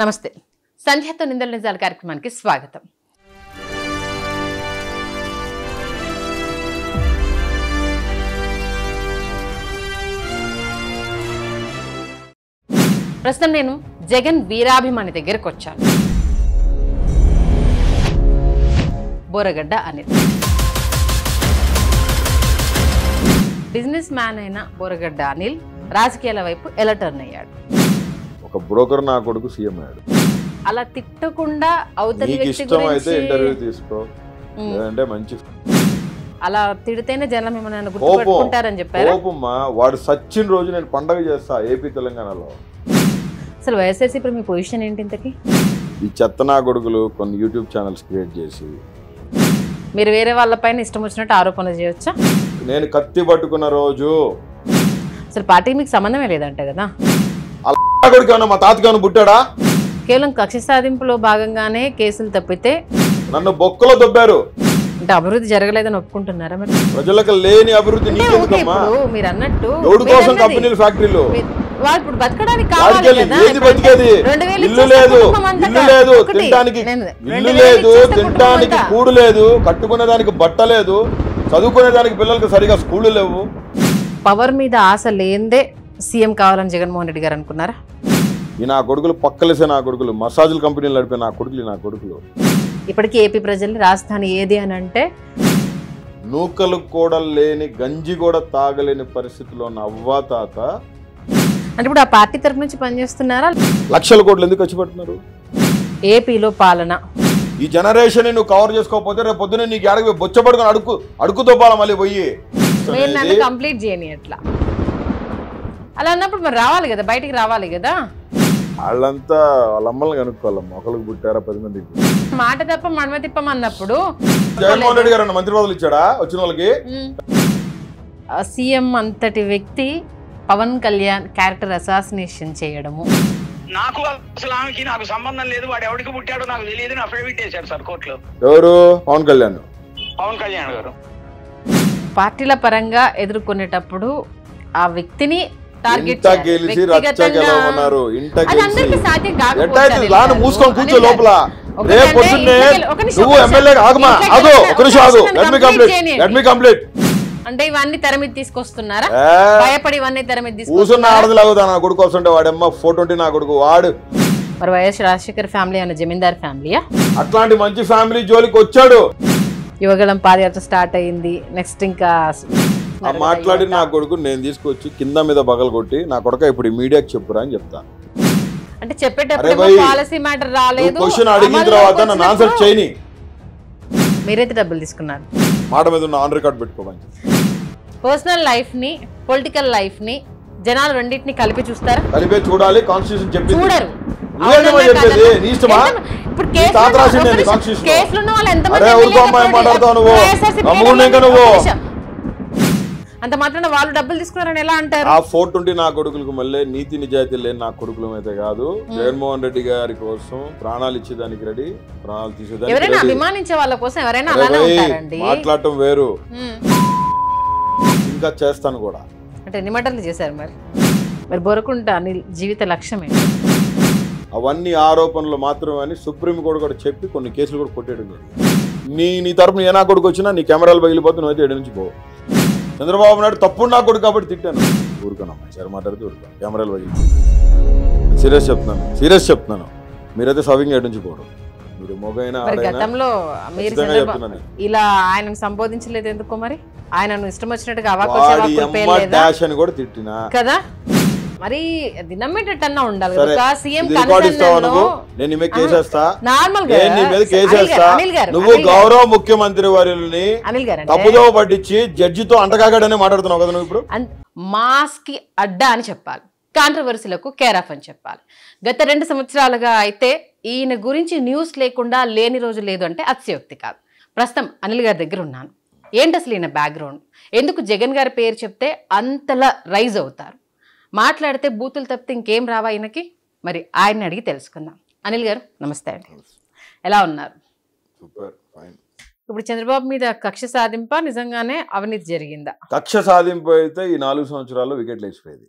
నమస్తే సంధ్యతో నిందల నిజాల కార్యక్రమానికి స్వాగతం ప్రస్తుతం నేను జగన్ వీరాభిమాని దగ్గరకు వచ్చాను బోరగడ్డ అనేది బిజినెస్ మ్యాన్ అయిన బోరగడ్డ అనిల్ రాజకీయాల వైపు ఎలా టర్న్ అయ్యాడు ఒక బ్రోకర్ నా కొడుకు సీఎం అయ్యాడు అలా తిట్టకుండా అవతలి ఇంటర్వ్యూ తీసుకో లేదంటే మంచి అలా తిడితేనే జనం మిమ్మల్ని గుర్తుపెట్టుకుంటారని చెప్పారు కోపమ్మా వాడు సచ్చిన రోజు నేను పండగ చేస్తా ఏపీ తెలంగాణలో అసలు ఇప్పుడు మీ పొజిషన్ ఏంటి ఇంతకి ఈ చెత్త నా కొడుకులు కొన్ని యూట్యూబ్ ఛానల్స్ క్రియేట్ చేసి మీరు వేరే వాళ్ళపైన ఇష్టం వచ్చినట్టు ఆరోపణలు చేయొచ్చా నేను కత్తి పట్టుకున్న రోజు అసలు పార్టీకి మీకు సంబంధమే లేదంట కదా నా మా తాతగాను పుట్టాడా కేవలం కక్ష సాధింపులో భాగంగానే కేసులు తప్పితే నన్ను బొక్కలో దొబ్బారు అంటే అభివృద్ధి జరగలేదని ఒప్పుకుంటున్నారా మరి ప్రజలకు లేని అభివృద్ధి మీరు అన్నట్టు కోసం కంపెనీలు ఫ్యాక్టరీలు వాళ్ళు లేదు ఇల్లు లేదు తినడానికి కూడు లేదు కట్టుకునే దానికి బట్ట లేదు చదువుకునే దానికి పిల్లలకు సరిగా స్కూళ్ళు లేవు పవర్ మీద ఆశ లేందే సీఎం కావాలని జగన్మోహన్ రెడ్డి గారు అనుకున్నారా ఈ నా కొడుకులు పక్కలేసే నా కొడుకులు మసాజ్లు కంపెనీలు నడిపే నా కొడుకులు నా కొడుకులు ఇప్పటికీ ఏపీ ప్రజలు రాజధాని ఏది అని అంటే నూకలు కూడా లేని గంజి కూడా తాగలేని పరిస్థితిలో నవ్వా తాత అంటే ఇప్పుడు ఆ పార్టీ తరపు నుంచి పనిచేస్తున్నారా లక్షల కోట్లు ఎందుకు ఖర్చు పెడుతున్నారు ఏపీలో పాలన ఈ జనరేషన్ నువ్వు కవర్ చేసుకోకపోతే రేపు పొద్దున నీకు అడగ బొచ్చబడుకుని అడుగు అడుగుతో పాల మళ్ళీ పోయి కంప్లీట్ చేయని ఎట్లా అలా అన్నప్పుడు మరి రావాలి కదా బయటికి రావాలి కదా వాళ్ళంతా వాళ్ళ అమ్మల్ని కనుక్కోవాలమ్మ ఒకరికి పుట్టారా పది మందికి మాట తప్ప మడమ తిప్పమన్నప్పుడు జగన్మోహన్ రెడ్డి గారు మంత్రి పదవులు ఇచ్చాడా వచ్చిన వాళ్ళకి సీఎం అంతటి వ్యక్తి పవన్ కళ్యాణ్ క్యారెక్టర్ అసాసినేషన్ చేయడము నాకు అసలు ఆమెకి నాకు సంబంధం లేదు వాడు ఎవరికి పుట్టాడో నాకు తెలియదు సార్ కోర్టులో ఎవరు పవన్ కళ్యాణ్ పవన్ కళ్యాణ్ గారు పార్టీల పరంగా ఎదుర్కొనేటప్పుడు ఆ వ్యక్తిని అంటే ఇవన్నీ తీసుకొస్తున్నారా భయపడి ఇవన్నీ ఫోటో ఉంటే నా కొడుకు వాడు వైఎస్ రాజశేఖర్ ఫ్యామిలీ అన్న జమీందార్ ఫ్యామిలీయా అట్లాంటి మంచి ఫ్యామిలీ జోలికి వచ్చాడు యువగళం పాదయాత్ర స్టార్ట్ అయింది నెక్స్ట్ ఇంకా మాట్లాడి నా కొడుకు నేను తీసుకొచ్చి కింద మీద బగలు కొట్టి నా కొడుక ఇప్పుడు మీడియాకి చెప్పురా అని చెప్తాను అంటే చెప్పేటప్పుడు పాలసీ మ్యాటర్ రాలేదు మీరైతే డబ్బులు తీసుకున్నారు మాట మీద ఉన్న ఆన్ రికార్డ్ పెట్టుకోమని పర్సనల్ లైఫ్ ని పొలిటికల్ లైఫ్ ని జనాలు రెండింటిని కలిపి చూస్తారు కలిపే చూడాలి కాన్స్టిట్యూషన్ చెప్పి చూడరు ఇప్పుడు కేసులు కేసులు ఉన్న వాళ్ళు ఎంతమంది అంత మాత్రం వాళ్ళు డబ్బులు తీసుకున్నారని ఎలా అంటారు ఆ ఫోర్ ట్వంటీ నా కొడుకులకు మళ్ళీ నీతి నిజాయితీ లేని నా కొడుకులు అయితే కాదు జగన్మోహన్ రెడ్డి గారి కోసం ప్రాణాలు ఇచ్చేదానికి రెడీ ప్రాణాలు తీసేదానికి ఎవరైనా అభిమానించే వాళ్ళ కోసం ఎవరైనా మాట్లాడటం వేరు ఇంకా చేస్తాను కూడా అంటే ఎన్ని మటర్లు చేశారు మరి మరి బొరకుంట జీవిత లక్ష్యం ఏంటి అవన్నీ ఆరోపణలు మాత్రమే అని సుప్రీంకోర్టు కూడా చెప్పి కొన్ని కేసులు కూడా కొట్టేయడం నీ నీ తరపున ఏనా కొడుకు వచ్చినా నీ కెమెరాలు పగిలిపోతే నువ్వైతే ఎడి నుంచి పోవు చంద్రబాబు నాయుడు నా కొడుకు కాబట్టి తిట్టాను ఊరుకున్నాం సార్ మాట్లాడితే ఊరుకున్నాం కెమెరాలు వదిలి సీరియస్ చెప్తున్నాను సీరియస్ చెప్తున్నాను మీరైతే సవింగ్ ఏడు నుంచి పోవడం మీరు మొగైనా ఇలా ఆయన సంబోధించలేదు ఎందుకో మరి ఆయన ఇష్టం వచ్చినట్టుగా అవాకొచ్చి కూడా తిట్టినా కదా మరి దినమేటట్టన్నా ఉండాలి సీఎం నార్మల్ నువ్వు గౌరవ ముఖ్యమంత్రి వారిని తప్పుదో పట్టించి జడ్జితో అంటకాగాడని మాట్లాడుతున్నావు కదా నువ్వు ఇప్పుడు మాస్ కి అడ్డా అని చెప్పాలి కాంట్రవర్సీలకు కేర్ ఆఫ్ అని చెప్పాలి గత రెండు సంవత్సరాలుగా అయితే ఈయన గురించి న్యూస్ లేకుండా లేని రోజు లేదు అంటే అతిశయోక్తి కాదు ప్రస్తుతం అనిల్ గారి దగ్గర ఉన్నాను ఏంటి అసలు ఈయన బ్యాక్గ్రౌండ్ ఎందుకు జగన్ గారి పేరు చెప్తే అంతలా రైజ్ అవుతారు మాట్లాడితే బూతులు తప్పితే ఇంకేం రావా ఆయనకి మరి ఆయన్ని అడిగి తెలుసుకుందాం అనిల్ గారు నమస్తే అండి ఎలా ఉన్నారు ఇప్పుడు చంద్రబాబు మీద కక్ష సాధింప నిజంగానే అవినీతి జరిగిందా కక్ష సాధింపు అయితే ఈ నాలుగు సంవత్సరాల్లో వికెట్ లేచిపోయేది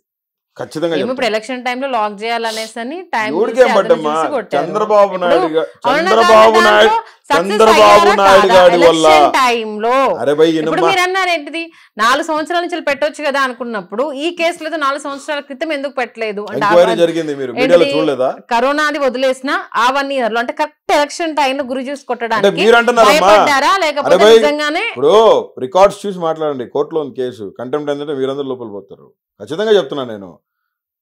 ఖచ్చితంగా ఇప్పుడు ఎలక్షన్ టైంలో లాక్ చేయాలనేసి అని టైం చంద్రబాబు నాయుడు చంద్రబాబు నాయుడు చంద్రబాబు నాయుడు గారి వల్ల ఇప్పుడు మీరు అన్నారు ఏంటిది నాలుగు సంవత్సరాల నుంచి పెట్టొచ్చు కదా అనుకున్నప్పుడు ఈ కేసులతో నాలుగు సంవత్సరాల క్రితం ఎందుకు పెట్టలేదు కరోనా అది వదిలేసిన ఆ వన్ ఇయర్ లో అంటే కరెక్ట్ ఎలక్షన్ టైం గురి చూసి కొట్టడానికి లేకపోతే రికార్డ్స్ చూసి మాట్లాడండి కోర్టులో కేసు కంటెంప్ట్ ఏంటంటే మీరందరూ లోపల పోతారు ఖచ్చితంగా చెప్తున్నా నేను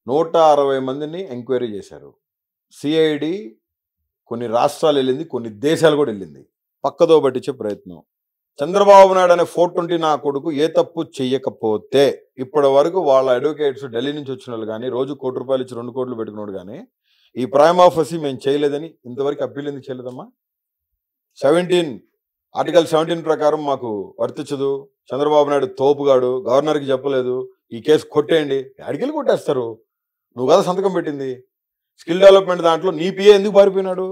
నూట అరవై మందిని ఎంక్వైరీ చేశారు సిఐడి కొన్ని రాష్ట్రాలు వెళ్ళింది కొన్ని దేశాలు కూడా వెళ్ళింది పక్కదో పట్టించే ప్రయత్నం చంద్రబాబు నాయుడు అనే ఫోర్ ట్వంటీ నా కొడుకు ఏ తప్పు చెయ్యకపోతే ఇప్పటి వరకు వాళ్ళ అడ్వకేట్స్ ఢిల్లీ నుంచి వచ్చిన వాళ్ళు కానీ రోజు కోటి రూపాయలు ఇచ్చి రెండు కోట్లు పెట్టుకున్నాడు కానీ ఈ ప్రైమ్ ఆఫీస్ మేము చేయలేదని ఇంతవరకు అప్పీల్ ఎందుకు చేయలేదమ్మా సెవెంటీన్ ఆర్టికల్ సెవెంటీన్ ప్రకారం మాకు వర్తించదు చంద్రబాబు నాయుడు తోపుగాడు గవర్నర్కి చెప్పలేదు ఈ కేసు కొట్టేయండి అడిగిలు కొట్టేస్తారు నువ్వు కదా సంతకం పెట్టింది స్కిల్ డెవలప్మెంట్ దాంట్లో నీ పిఏ ఎందుకు పారిపోయినాడు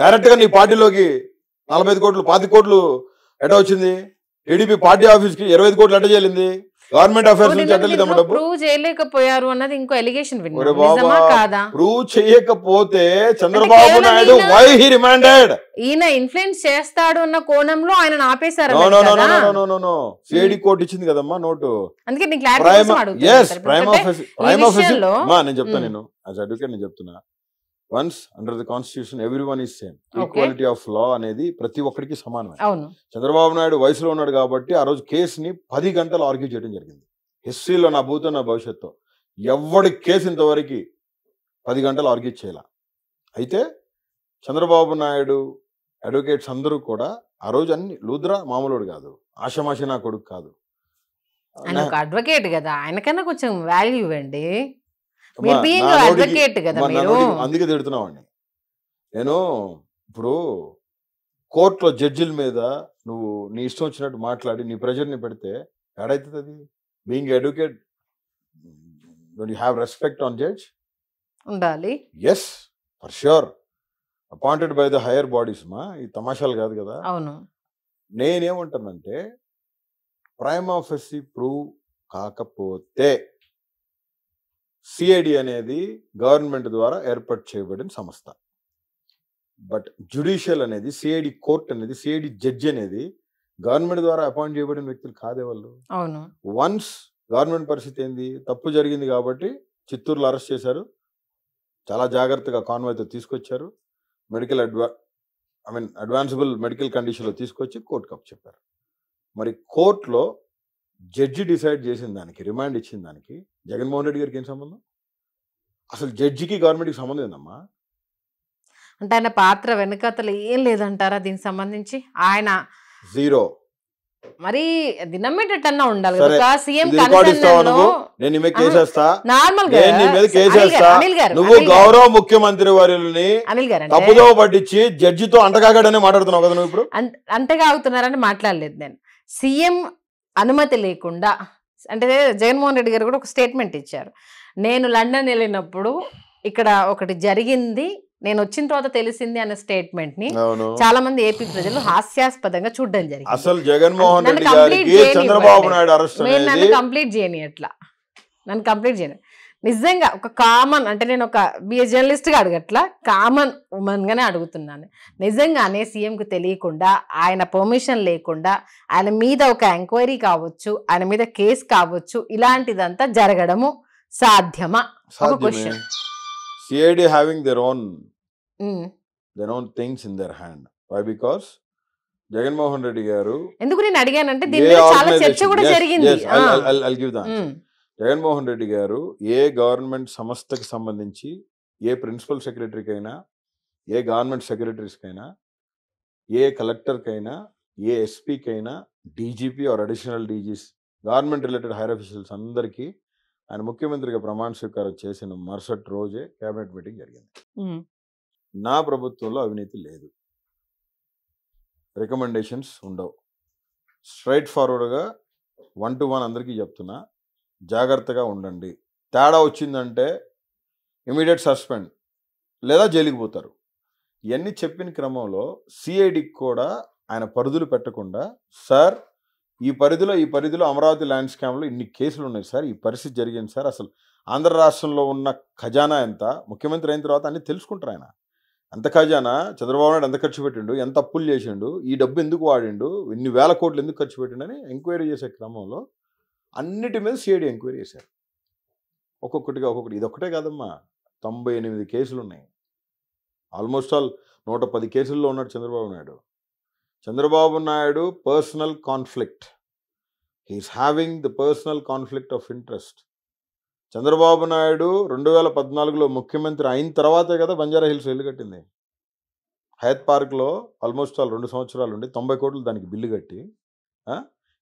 డైరెక్ట్గా నీ పార్టీలోకి నలభై కోట్లు పాతి కోట్లు ఎట వచ్చింది టీడీపీ పార్టీ ఆఫీస్కి ఇరవై కోట్లు ఎట చేరింది గవర్నమెంట్ అఫైర్స్ నుంచి ఎట్టలేదమ్మ డబ్బు ప్రూవ్ చేయలేకపోయారు అన్నది ఇంకో ఎలిగేషన్ కాదా ప్రూవ్ చేయకపోతే Chandrababu Naidu why he remanded ఈయన ఇన్ఫ్లుయెన్స్ చేస్తాడు అన్న కోణంలో ఆయన ఆపేశారు సిఐడి కోర్టు ఇచ్చింది కదమ్మా నోటు అందుకే నేను చెప్తాను నేను అడ్వకేట్ hmm. నేను చెప్తున్నా once under the constitution everyone is same equality of law అనేది ప్రతి ఒక్కరికి సమానమే చంద్రబాబు నాయుడు వయసులో ఉన్నాడు కాబట్టి ఆ రోజు కేసుని పది గంటలు ఆర్గ్యూ చేయడం జరిగింది హిస్టరీలో నా భూతో నా భవిష్యత్తు ఎవడి కేసు ఇంతవరకు పది గంటలు ఆర్గ్యూ చేయాల అయితే చంద్రబాబు నాయుడు అడ్వకేట్స్ అందరూ కూడా ఆ రోజు అన్ని లూద్రా మామూలుడు కాదు ఆశమాషి నా కొడుకు కాదు అడ్వకేట్ కదా ఆయనకన్నా కొంచెం వాల్యూ అండి అందుకే తిడుతున్నామండి నేను ఇప్పుడు కోర్టులో జడ్జిల మీద నువ్వు నీ ఇష్టం వచ్చినట్టు మాట్లాడి నీ ప్రెజర్ని పెడితే ఎడైతుంది అది being advocate you have respect on judge ఉండాలి yes for sure appointed by the higher bodies మా ఈ తమాషాలు కాదు కదా అవును నేనేమంటానంటే ప్రైమ్ ఆఫ్ ప్రూవ్ కాకపోతే సిఐడి అనేది గవర్నమెంట్ ద్వారా ఏర్పాటు చేయబడిన సంస్థ బట్ జ్యుడిషియల్ అనేది సిఐడి కోర్ట్ అనేది సిఐడి జడ్జి అనేది గవర్నమెంట్ ద్వారా అపాయింట్ చేయబడిన వ్యక్తులు కాదే వాళ్ళు అవును వన్స్ గవర్నమెంట్ పరిస్థితి ఏంది తప్పు జరిగింది కాబట్టి చిత్తూరులో అరెస్ట్ చేశారు చాలా జాగ్రత్తగా కాన్వాయ్తో తీసుకొచ్చారు మెడికల్ అడ్వా ఐ మీన్ అడ్వాన్సబుల్ మెడికల్ కండిషన్లో తీసుకొచ్చి కోర్టుకి చెప్పారు మరి కోర్టులో జడ్జి డిసైడ్ చేసిన దానికి రిమాండ్ ఇచ్చిన దానికి జగన్మోహన్ రెడ్డి గారికి ఏం సంబంధం అసలు జడ్జికి గవర్నమెంట్కి సంబంధం ఏందమ్మా అంటే ఆయన పాత్ర వెనుకతలు ఏం లేదంటారా దీనికి సంబంధించి ఆయన జీరో మరి దినమేటట్టన్నా ఉండాలి నేను కేసేస్తా నార్మల్ కేసేస్తా నువ్వు గౌరవ ముఖ్యమంత్రి వారిని తప్పుదో పట్టించి జడ్జితో అంటకాగాడనే మాట్లాడుతున్నావు కదా నువ్వు ఇప్పుడు అంటగా అవుతున్నారని మాట్లాడలేదు నేను సీఎం అనుమతి లేకుండా అంటే జగన్మోహన్ రెడ్డి గారు కూడా ఒక స్టేట్మెంట్ ఇచ్చారు నేను లండన్ వెళ్ళినప్పుడు ఇక్కడ ఒకటి జరిగింది నేను వచ్చిన తర్వాత తెలిసింది అనే స్టేట్మెంట్ ని చాలా మంది ఏపీ ప్రజలు హాస్యాస్పదంగా చూడడం జరిగింది అసలు జగన్మోహన్ రెడ్డి నన్ను కంప్లీట్ చేయని అట్లా నన్ను కంప్లీట్ చేయను నిజంగా ఒక కామన్ అంటే నేను ఒక బిఏ జర్నలిస్ట్గా అడగట్లా కామన్ ఉమెన్గానే అడుగుతున్నాను నిజంగానే సీఎంకు తెలియకుండా ఆయన పర్మిషన్ లేకుండా ఆయన మీద ఒక ఎంక్వైరీ కావచ్చు ఆయన మీద కేసు కావచ్చు ఇలాంటిదంతా జరగడము సాధ్యమా CID having their own their own things in their hand why because Jaganmohan Reddy గారు ఎందుకు నేను అడిగానంటే దీని చాలా చర్చ కూడా జరిగింది జగన్మోహన్ రెడ్డి గారు ఏ గవర్నమెంట్ సంస్థకి సంబంధించి ఏ ప్రిన్సిపల్ సెక్రటరీకైనా ఏ గవర్నమెంట్ సెక్రటరీస్కైనా ఏ కలెక్టర్కైనా ఏ ఎస్పీకైనా DGP or additional DGs government related higher officials అందరికీ ఆయన ముఖ్యమంత్రిగా ప్రమాణ స్వీకారం చేసిన మరుసటి రోజే కేబినెట్ మీటింగ్ జరిగింది నా ప్రభుత్వంలో అవినీతి లేదు రికమెండేషన్స్ ఉండవు స్ట్రైట్ ఫార్వర్డ్గా వన్ టు వన్ అందరికీ చెప్తున్నా జాగ్రత్తగా ఉండండి తేడా వచ్చిందంటే ఇమీడియట్ సస్పెండ్ లేదా జైలుకి పోతారు ఇవన్నీ చెప్పిన క్రమంలో సిఐడికి కూడా ఆయన పరిధులు పెట్టకుండా సార్ ఈ పరిధిలో ఈ పరిధిలో అమరావతి ల్యాండ్ స్కామ్లో ఇన్ని కేసులు ఉన్నాయి సార్ ఈ పరిస్థితి జరిగింది సార్ అసలు ఆంధ్ర రాష్ట్రంలో ఉన్న ఖజానా ఎంత ముఖ్యమంత్రి అయిన తర్వాత అన్నీ తెలుసుకుంటారు ఆయన ఎంత ఖజానా చంద్రబాబు నాయుడు ఎంత ఖర్చు పెట్టిండు ఎంత అప్పులు చేసిండు ఈ డబ్బు ఎందుకు వాడిండు ఇన్ని వేల కోట్లు ఎందుకు ఖర్చు పెట్టిండని ఎంక్వైరీ చేసే క్రమంలో అన్నిటి మీద సిఐడి ఎంక్వైరీ చేశారు ఒక్కొక్కటిగా ఒక్కొక్కటి ఇది ఒక్కటే కాదమ్మా తొంభై ఎనిమిది కేసులు ఉన్నాయి ఆల్మోస్ట్ ఆల్ నూట పది కేసుల్లో ఉన్నాడు Chandrababu Naidu Chandrababu Naidu personal conflict he's having the personal conflict of interest Chandrababu Naidu రెండు వేల పద్నాలుగులో ముఖ్యమంత్రి అయిన తర్వాతే కదా బంజారా హిల్స్ ఇల్లు కట్టింది హయత్ పార్క్లో ఆల్మోస్ట్ ఆల్ రెండు సంవత్సరాలు ఉండి తొంభై కోట్లు దానికి బిల్లు కట్టి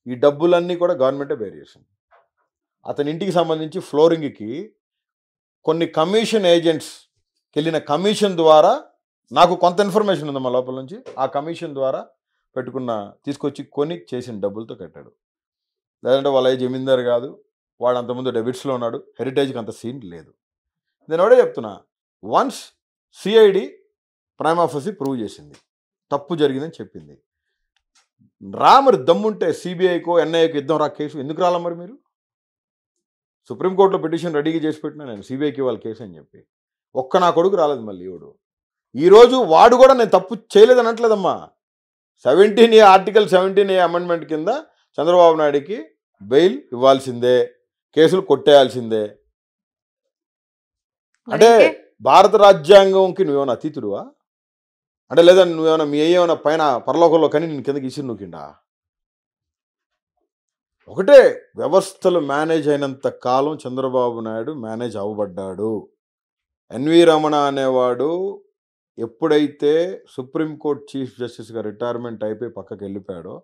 ఈ డబ్బులన్నీ కూడా గవర్నమెంటే బేర్ చేసింది అతని ఇంటికి సంబంధించి ఫ్లోరింగ్కి కొన్ని కమిషన్ ఏజెంట్స్ వెళ్ళిన కమిషన్ ద్వారా నాకు కొంత ఇన్ఫర్మేషన్ ఉంది మా లోపల నుంచి ఆ కమిషన్ ద్వారా పెట్టుకున్న తీసుకొచ్చి కొని చేసిన డబ్బులతో కట్టాడు లేదంటే వాళ్ళ జమీందారు కాదు వాడు అంతకుముందు డెబిట్స్లో ఉన్నాడు హెరిటేజ్కి అంత సీన్ లేదు నేను ఎవడే చెప్తున్నా వన్స్ సిఐడి ఆఫీస్ ప్రూవ్ చేసింది తప్పు జరిగిందని చెప్పింది రామరి దమ్ముంటే సిబిఐకో ఎన్ఐఏకో యుద్ధం రా కేసు ఎందుకు రాలా మరి మీరు సుప్రీంకోర్టులో పిటిషన్ రెడీగా చేసి పెట్టినా నేను సిబిఐకి వాళ్ళ కేసు అని చెప్పి ఒక్క నా కొడుకు రాలేదు మళ్ళీ ఈవిడు ఈరోజు వాడు కూడా నేను తప్పు చేయలేదు అనట్లేదమ్మా seventeen A article seventeen A amendment కింద చంద్రబాబు నాయుడికి బెయిల్ ఇవ్వాల్సిందే కేసులు కొట్టేయాల్సిందే అంటే భారత రాజ్యాంగంకి నువ్వేమైనా అతీతుడువా అంటే లేదా నువ్వేమైనా మీ ఏమైనా పైన పరలోకంలో కానీ నేను కిందకి ఇసి నొక్కిండా ఒకటే వ్యవస్థలు మేనేజ్ అయినంత కాలం చంద్రబాబు నాయుడు మేనేజ్ అవ్వబడ్డాడు ఎన్వి రమణ అనేవాడు ఎప్పుడైతే సుప్రీంకోర్టు చీఫ్ జస్టిస్గా రిటైర్మెంట్ అయిపోయి పక్కకి వెళ్ళిపోయాడో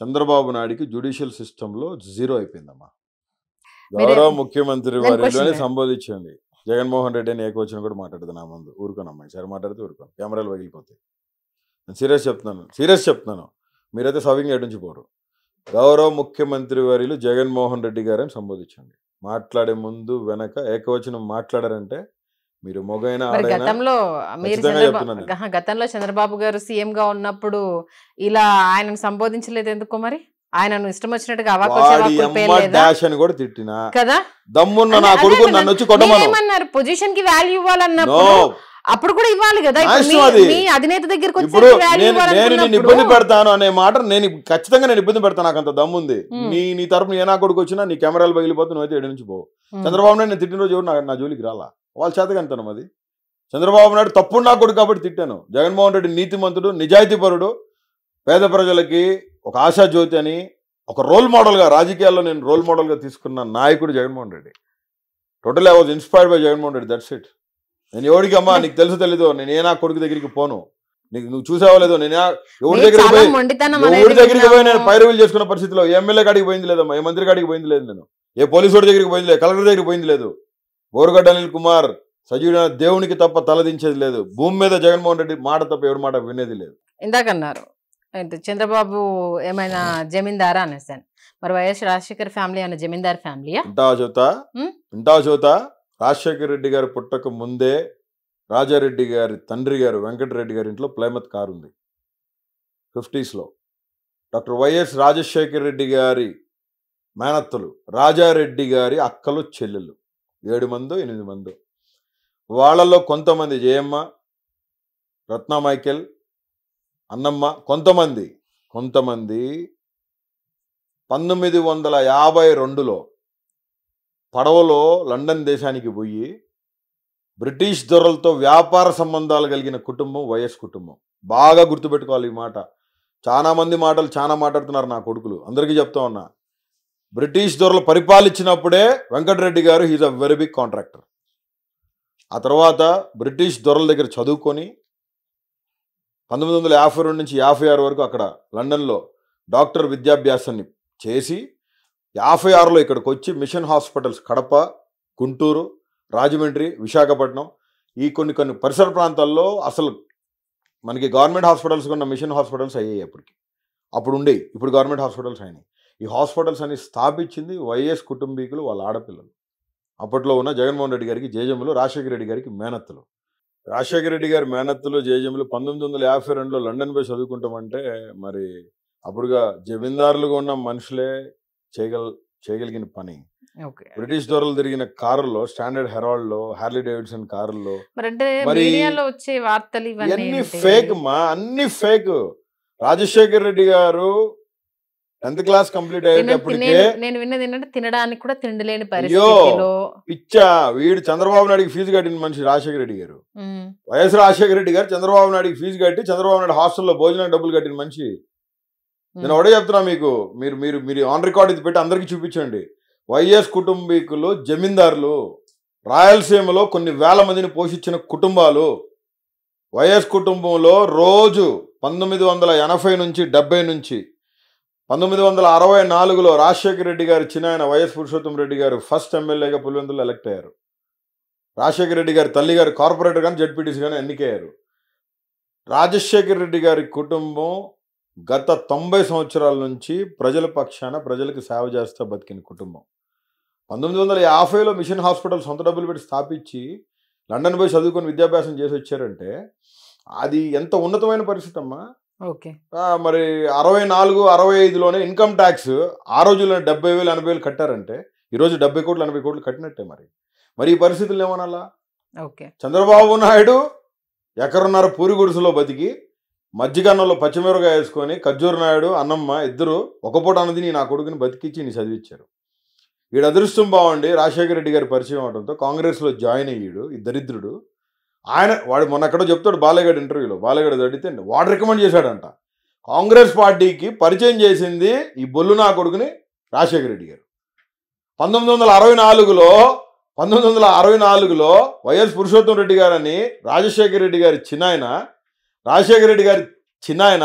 చంద్రబాబు నాయుడికి జ్యుడిషియల్ సిస్టంలో జీరో అయిపోయిందమ్మా గౌరవ ముఖ్యమంత్రి వారిని సంబోధించింది జగన్మోహన్ రెడ్డి అని ఏకవచనం కూడా మాట్లాడదు నా ముందు అమ్మాయి సరే మాట్లాడితే ఊరుకోను కెమెరాలు వగిలిపోతాయి నేను సీరియస్ చెప్తున్నాను సీరియస్ చెప్తున్నాను మీరైతే సవింగ్ నుంచి పోరు గౌరవ ముఖ్యమంత్రి వారిలు జగన్మోహన్ రెడ్డి గారని సంబోధించండి మాట్లాడే ముందు వెనక ఏకవచనం మాట్లాడారంటే మీరు మొగైనా గతంలో గతంలో చంద్రబాబు గారు సీఎం గా ఉన్నప్పుడు ఇలా ఆయన సంబోధించలేదు ఎందుకు మరి ఆయన ఇష్టం వచ్చినట్టుగా కూడా తిట్టినా కదా దమ్మున్న నా కొడుకు నన్ను వచ్చి కొట్టమన్నారు పొజిషన్ కి వాల్యూ ఇవ్వాలన్నప్పుడు అప్పుడు కూడా ఇవ్వాలి కదా అధినేత దగ్గర నేను నేను ఇబ్బంది పెడతాను అనే మాట నేను ఖచ్చితంగా నేను ఇబ్బంది పెడతాను నాకు అంత దమ్ముంది hmm. నీ నీ తరపున ఏ కొడుకు వచ్చినా నీ కెమెరాలు పగిలిపోతే నువ్వైతే ఎడి నుంచి పో hmm. చంద్రబాబు నాయుడు నేను తిట్టిన రోజు ఎవరు నా జోలికి రాలా వాళ్ళ చేతకంతనం అది చంద్రబాబు నాయుడు తప్పుడు నా కొడుకు కాబట్టి తిట్టాను జగన్మోహన్ రెడ్డి నీతి నిజాయితీ నిజాయితీపరుడు పేద ప్రజలకి ఒక ఆశాజ్యోతి అని ఒక రోల్ మోడల్గా రాజకీయాల్లో నేను రోల్ మోడల్గా తీసుకున్న నాయకుడు Jaganmohan Reddy total I was inspired by Jaganmohan Reddy that's it నేను ఎవడికి అమ్మా నీకు తెలుసు తెలీదు ఏ నా కొడుకు దగ్గరికి పోను నీకు నువ్వు చూసావో లేదో నేను ఎవరి దగ్గరికి పోయి ఎవరి దగ్గరికి పోయి నేను పైరవీలు చేసుకున్న పరిస్థితిలో ఎమ్మెల్యే కాడికి పోయింది లేదమ్మా ఏ మంత్రి కాడికి పోయింది లేదు నేను ఏ పోలీసు వాడి దగ్గరికి పోయింది లేదు కలెక్టర్ దగ్గరికి పోయింది లేదు బోరుగడ్డ అనిల్ కుమార్ సజీవుడైన దేవునికి తప్ప తలదించేది లేదు భూమి మీద జగన్మోహన్ రెడ్డి మాట తప్ప ఎవరి మాట వినేది లేదు ఇందాకన్నారు చంద్రబాబు ఏమైనా జమీందారా అనేసాను మరి వైఎస్ రాజశేఖర్ ఫ్యామిలీ అన్న జమీందార్ ఫ్యామిలీయా ఉంటావా చూతా ఉంటావా రాజశేఖర్ రెడ్డి గారు పుట్టక ముందే రాజారెడ్డి గారి తండ్రి గారు వెంకటరెడ్డి గారి ఇంట్లో ప్లేమత్ కారు ఉంది ఫిఫ్టీస్లో డాక్టర్ వైఎస్ రాజశేఖర రెడ్డి గారి మేనత్తలు రాజారెడ్డి గారి అక్కలు చెల్లెలు ఏడు మందో ఎనిమిది మందో వాళ్ళలో కొంతమంది జయమ్మ రత్నా మైకెల్ అన్నమ్మ కొంతమంది కొంతమంది పంతొమ్మిది వందల యాభై రెండులో పడవలో లండన్ దేశానికి పోయి బ్రిటిష్ దొరలతో వ్యాపార సంబంధాలు కలిగిన కుటుంబం వైఎస్ కుటుంబం బాగా గుర్తుపెట్టుకోవాలి ఈ మాట చాలామంది మాటలు చాలా మాట్లాడుతున్నారు నా కొడుకులు అందరికీ చెప్తా ఉన్నా బ్రిటిష్ దొరలు పరిపాలించినప్పుడే వెంకటరెడ్డి గారు he's a very big contractor ఆ తర్వాత బ్రిటిష్ దొరల దగ్గర చదువుకొని పంతొమ్మిది వందల యాభై రెండు నుంచి యాభై ఆరు వరకు అక్కడ లండన్లో డాక్టర్ విద్యాభ్యాసాన్ని చేసి యాభై ఆరులో ఇక్కడికి వచ్చి మిషన్ హాస్పిటల్స్ కడప గుంటూరు రాజమండ్రి విశాఖపట్నం ఈ కొన్ని కొన్ని పరిసర ప్రాంతాల్లో అసలు మనకి గవర్నమెంట్ హాస్పిటల్స్ ఉన్న మిషన్ హాస్పిటల్స్ అయ్యాయి అప్పటికి అప్పుడు ఉండేవి ఇప్పుడు గవర్నమెంట్ హాస్పిటల్స్ అయినాయి ఈ హాస్పిటల్స్ అన్ని స్థాపించింది వైఎస్ కుటుంబీకులు వాళ్ళ ఆడపిల్లలు అప్పట్లో ఉన్న జగన్మోహన్ రెడ్డి గారికి జేజమ్మలు రాజశేఖర రెడ్డి గారికి మేనత్తలు రాజశేఖర రెడ్డి గారి మేనత్తులు జయజములు పంతొమ్మిది వందల యాభై రెండులో లండన్ పోయి చదువుకుంటామంటే మరి అప్పుడుగా జమీందారులుగా ఉన్న మనుషులే చేయగల చేయగలిగిన పని బ్రిటిష్ దొరలు తిరిగిన కారులో స్టాండర్డ్ హెరాల్డ్ లో హార్లీ డేవిడ్సన్ కారులో అన్ని ఫేక్ మా అన్ని ఫేక్ రాజశేఖర్ రెడ్డి గారు టెన్త్ క్లాస్ కంప్లీట్ అయ్యేటప్పటికే నేను విన్నది ఏంటంటే తినడానికి కూడా పరిస్థితిలో పిచ్చా వీడు చంద్రబాబు నాయుడికి ఫీజు కట్టిన మనిషి రాజశేఖర రెడ్డి గారు వైఎస్ రాజశేఖర రెడ్డి గారు చంద్రబాబు నాయుడికి ఫీజు కట్టి చంద్రబాబు నాయుడు హాస్టల్లో భోజనం డబ్బులు కట్టిన మనిషి నేను ఒకటే చెప్తున్నా మీకు మీరు మీరు మీరు ఆన్ రికార్డ్ ఇది పెట్టి అందరికీ చూపించండి వైఎస్ కుటుంబీకులు జమీందారులు రాయలసీమలో కొన్ని వేల మందిని పోషించిన కుటుంబాలు వైఎస్ కుటుంబంలో రోజు పంతొమ్మిది వందల ఎనభై నుంచి డెబ్బై నుంచి పంతొమ్మిది వందల అరవై నాలుగులో రాజశేఖర రెడ్డి గారు చిన్నాయన వైఎస్ పురుషోత్తం రెడ్డి గారు ఫస్ట్ ఎమ్మెల్యేగా పులివెందులు ఎలక్ట్ అయ్యారు రాజశేఖర రెడ్డి గారి తల్లి గారు కార్పొరేటర్ కానీ జడ్పీటీసీ కానీ ఎన్నికయ్యారు రాజశేఖర రెడ్డి గారి కుటుంబం గత తొంభై సంవత్సరాల నుంచి ప్రజల పక్షాన ప్రజలకు సేవ చేస్తూ బతికిన కుటుంబం పంతొమ్మిది వందల యాభైలో మిషన్ హాస్పిటల్ సొంత డబ్బులు పెట్టి స్థాపించి లండన్ పోయి చదువుకొని విద్యాభ్యాసం చేసి వచ్చారంటే అది ఎంత ఉన్నతమైన పరిస్థితి అమ్మా మరి అరవై నాలుగు అరవై ఐదులోనే ఇన్కమ్ ట్యాక్స్ ఆ రోజుల్లో డెబ్బై వేలు ఎనభై వేలు కట్టారంటే ఈరోజు డెబ్బై కోట్లు ఎనభై కోట్లు కట్టినట్టే మరి మరి ఈ పరిస్థితులు ఏమనాలా చంద్రబాబు నాయుడు ఎక్కడున్నారు పూరి గుడిసెలో బతికి మజ్జిగన్నంలో పచ్చిమిరకాయ వేసుకొని ఖర్జూరు నాయుడు అన్నమ్మ ఇద్దరు ఒక పూట అన్నది నేను నా కొడుకుని బతికిచ్చి నీ చదివించారు వీడు అదృష్టం బాగుండి రాజశేఖర రెడ్డి గారి పరిచయం అవడంతో కాంగ్రెస్లో జాయిన్ అయ్యాడు ఈ దరిద్రుడు ఆయన వాడు మొన్న ఎక్కడో చెప్తాడు బాలయ్యగాడు ఇంటర్వ్యూలో బాలయ్యగాడు అడిగితే వాడు రికమెండ్ చేశాడంట కాంగ్రెస్ పార్టీకి పరిచయం చేసింది ఈ బొల్లు నా కొడుకుని రాజశేఖర రెడ్డి గారు పంతొమ్మిది వందల అరవై నాలుగులో పంతొమ్మిది వందల అరవై నాలుగులో వైఎస్ పురుషోత్తం రెడ్డి గారని రాజశేఖర రెడ్డి గారి చిన్నాయన రాజశేఖర రెడ్డి గారి చిన్నాయన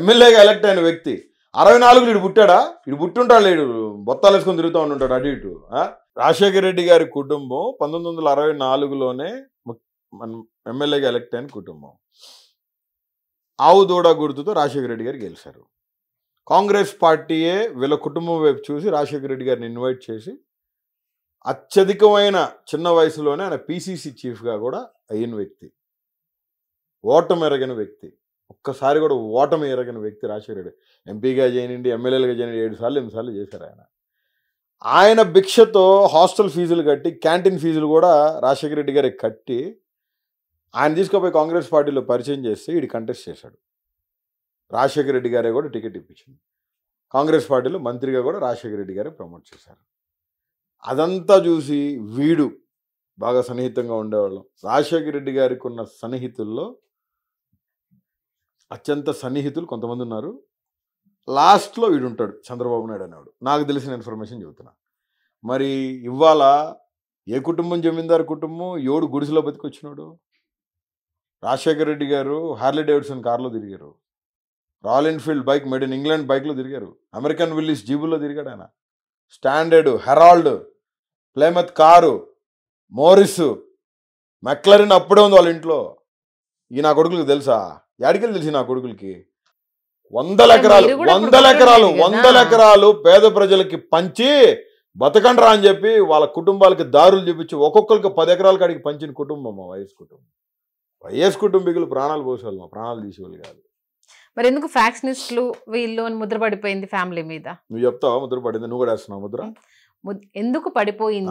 ఎమ్మెల్యేగా ఎలక్ట్ అయిన వ్యక్తి అరవై నాలుగులు ఇటు పుట్టాడా ఇటు పుట్టుంటాడు లేడు బొత్తాలు వేసుకొని తిరుగుతూ ఉంటుంటాడు అటు ఇటు రాజశేఖర రెడ్డి గారి కుటుంబం పంతొమ్మిది వందల అరవై నాలుగులోనే మనం ఎమ్మెల్యేగా ఎలక్ట్ అయిన కుటుంబం ఆవు దూడ గుర్తుతో రాజశేఖర రెడ్డి గారు గెలిచారు కాంగ్రెస్ పార్టీయే వీళ్ళ కుటుంబం వైపు చూసి రాజశేఖర రెడ్డి గారిని ఇన్వైట్ చేసి అత్యధికమైన చిన్న వయసులోనే ఆయన పీసీసీ చీఫ్గా కూడా అయిన వ్యక్తి ఓటమి ఎరగని వ్యక్తి ఒక్కసారి కూడా ఓటమి ఎరగని వ్యక్తి రాజశేఖర రెడ్డి ఎంపీగా చేయనిండి ఎమ్మెల్యేలుగా చేయనండి ఏడు సార్లు ఎనిమిది సార్లు చేశారు ఆయన ఆయన భిక్షతో హాస్టల్ ఫీజులు కట్టి క్యాంటీన్ ఫీజులు కూడా రాజశేఖర రెడ్డి గారికి కట్టి ఆయన తీసుకుపోయి కాంగ్రెస్ పార్టీలో పరిచయం చేస్తే వీడి కంటెస్ట్ చేశాడు రాజశేఖర రెడ్డి గారే కూడా టికెట్ ఇప్పించింది కాంగ్రెస్ పార్టీలో మంత్రిగా కూడా రాజశేఖర రెడ్డి గారే ప్రమోట్ చేశారు అదంతా చూసి వీడు బాగా సన్నిహితంగా ఉండేవాళ్ళం రాజశేఖర రెడ్డి గారికి ఉన్న సన్నిహితుల్లో అత్యంత సన్నిహితులు కొంతమంది ఉన్నారు లాస్ట్లో వీడు ఉంటాడు చంద్రబాబు నాయుడు అనేవాడు నాకు తెలిసిన ఇన్ఫర్మేషన్ చెబుతున్నా మరి ఇవాళ ఏ కుటుంబం జమీందారు కుటుంబం ఏడు గుడిసెలో బతికొచ్చినాడు రాజశేఖర రెడ్డి గారు హార్లీ డేవిడ్సన్ కార్లో తిరిగారు Royal Enfield bike made in England బైక్లో తిరిగారు అమెరికన్ విల్లీస్ జీబుల్లో తిరిగాడు ఆయన Standard Herald Plymouth car Morris McLaren అప్పుడే ఉంది వాళ్ళ ఇంట్లో ఈ నా కొడుకులకి తెలుసా యాడికెళ్ళి తెలిసి నా కొడుకులకి వందల ఎకరాలు వందల ఎకరాలు వందల ఎకరాలు పేద ప్రజలకి పంచి బతకండ్రా అని చెప్పి వాళ్ళ కుటుంబాలకి దారులు చూపించి ఒక్కొక్కరికి పది ఎకరాలకు అడిగి పంచిన కుటుంబం మా వయసు కుటుంబం వైఎస్ కుటుంబీకులు ప్రాణాలు పోసేవాళ్ళు మా ప్రాణాలు తీసేవాళ్ళు కాదు మరి ఎందుకు న్యూస్లు వీళ్ళు ముద్ర పడిపోయింది ఫ్యామిలీ మీద నువ్వు చెప్తావా ముద్ర పడింది నువ్వు కూడా వేస్తున్నావు ముద్ర ఎందుకు పడిపోయింది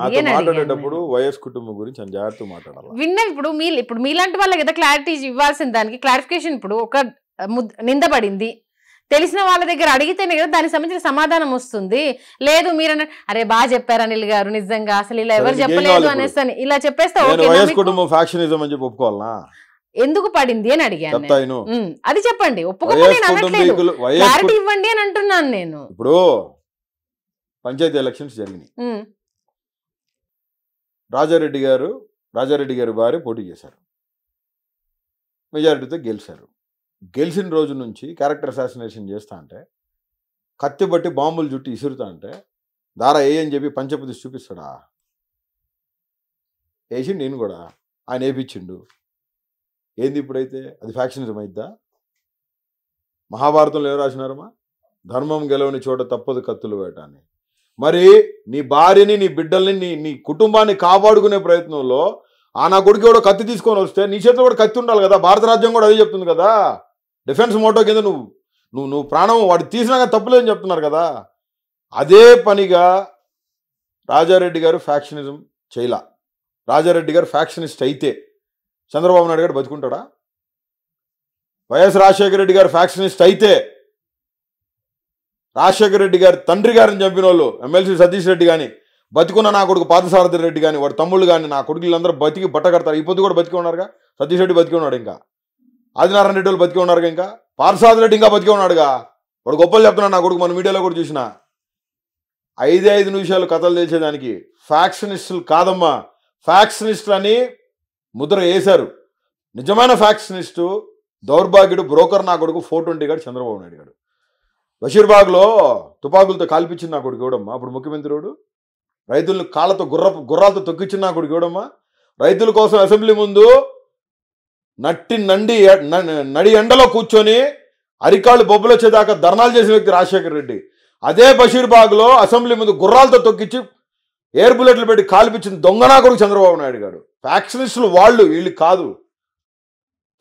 వైఎస్ కుటుంబం గురించి జాగ్రత్త మాట్లాడాలి విన్నా ఇప్పుడు మీ ఇప్పుడు మీలాంటి వాళ్ళకి ఏదో క్లారిటీ ఇవ్వాల్సిన దానికి క్లారిఫికేషన్ ఇప్పుడు ఒక నిందపడింది తెలిసిన వాళ్ళ దగ్గర అడిగితేనే కదా దానికి సంబంధించిన సమాధానం వస్తుంది లేదు మీరు అరే బాగా చెప్పారు అనిల్ గారు నిజంగా అసలు ఇలా ఎవరు చెప్పలేదు అనేసి ఇలా చెప్పేస్తే ఒప్పుకోవాలా ఎందుకు పడింది అని అడిగాను అది చెప్పండి ఒప్పుకోలేదు ఇవ్వండి అని అంటున్నాను నేను ఇప్పుడు పంచాయతీ ఎలక్షన్స్ జరిగినాయి రాజారెడ్డి గారు రాజారెడ్డి గారు భార్య పోటీ చేశారు మెజారిటీతో గెలిచారు గెలిచిన రోజు నుంచి క్యారెక్టర్ అసాసినేషన్ చేస్తా అంటే కత్తి బట్టి బాంబులు జుట్టి ఇసురుతా అంటే దారా ఏ అని చెప్పి పంచపతి చూపిస్తాడా వేసిండు నేను కూడా ఆయన వేపించిండు ఏంది ఇప్పుడైతే అది ఫ్యాక్షనిజం అయిద్దా మహాభారతంలో ఏం రాసినారమ్మా ధర్మం గెలవని చోట తప్పదు కత్తులు వేయటాన్ని మరి నీ భార్యని నీ బిడ్డల్ని నీ నీ కుటుంబాన్ని కాపాడుకునే ప్రయత్నంలో ఆ నా కొడుకు కూడా కత్తి తీసుకొని వస్తే నీ చేతిలో కూడా కత్తి ఉండాలి కదా భారత రాజ్యం కూడా అదే చెప్తుంది కదా డిఫెన్స్ మోటో కింద నువ్వు నువ్వు నువ్వు ప్రాణం వాడు తీసినాక తప్పులేదని చెప్తున్నారు కదా అదే పనిగా రాజారెడ్డి గారు ఫ్యాక్షనిజం చేయలా రాజారెడ్డి గారు ఫ్యాక్షనిస్ట్ అయితే చంద్రబాబు నాయుడు గారు బతుకుంటాడా వైఎస్ రాజశేఖర రెడ్డి గారు ఫ్యాక్షనిస్ట్ అయితే రాజశేఖర రెడ్డి గారి తండ్రి గారిని చంపిన వాళ్ళు ఎమ్మెల్సీ సతీష్ రెడ్డి కానీ బతికున్న నా కొడుకు పార్థసారథి రెడ్డి కానీ వాడు తమ్ముళ్ళు కానీ నా కొడుకులందరూ బతికి బట్ట కడతారు ఈ పొద్దు కూడా బతికి ఉన్నారుగా సతీష్ రెడ్డి బతికి ఉన్నాడు ఇంకా ఆదినారాయణ రెడ్డి వాళ్ళు బతికే ఉన్నారుగా ఇంకా పార్సాద్ రెడ్డి ఇంకా బతికే ఉన్నాడుగా వాడు గొప్పలు చెప్తున్నాడు నా కొడుకు మన మీడియాలో కూడా చూసిన ఐదే ఐదు నిమిషాలు కథలు తెలిసేదానికి ఫ్యాక్షనిస్టులు కాదమ్మా ఫ్యాక్షనిస్టులు అని ముద్ర వేశారు నిజమైన ఫ్యాక్షనిస్టు దౌర్భాగ్యుడు బ్రోకర్ నా కొడుకు ఫోర్ ట్వంటీ గారు చంద్రబాబు నాయుడు గారు బషీర్బాగ్లో తుపాకులతో కాల్పించిన నా కొడుకు ఇవ్వడమ్మా అప్పుడు ముఖ్యమంత్రుడు రైతులను కాళ్ళతో గుర్ర గుర్రాలతో తొక్కించిన నా కొడుకు ఇవ్వడమ్మా రైతుల కోసం అసెంబ్లీ ముందు నట్టి నండి నడి ఎండలో కూర్చొని అరికాళ్ళు బొబ్బలు వచ్చేదాకా ధర్నాలు చేసిన వ్యక్తి రాజశేఖర రెడ్డి అదే బషీర్బాగ్లో అసెంబ్లీ ముందు గుర్రాలతో తొక్కించి ఎయిర్ బుల్లెట్లు పెట్టి కాల్పించిన దొంగనా కొడుకు చంద్రబాబు నాయుడు గారు ఫ్యాక్షనిస్టులు వాళ్ళు వీళ్ళు కాదు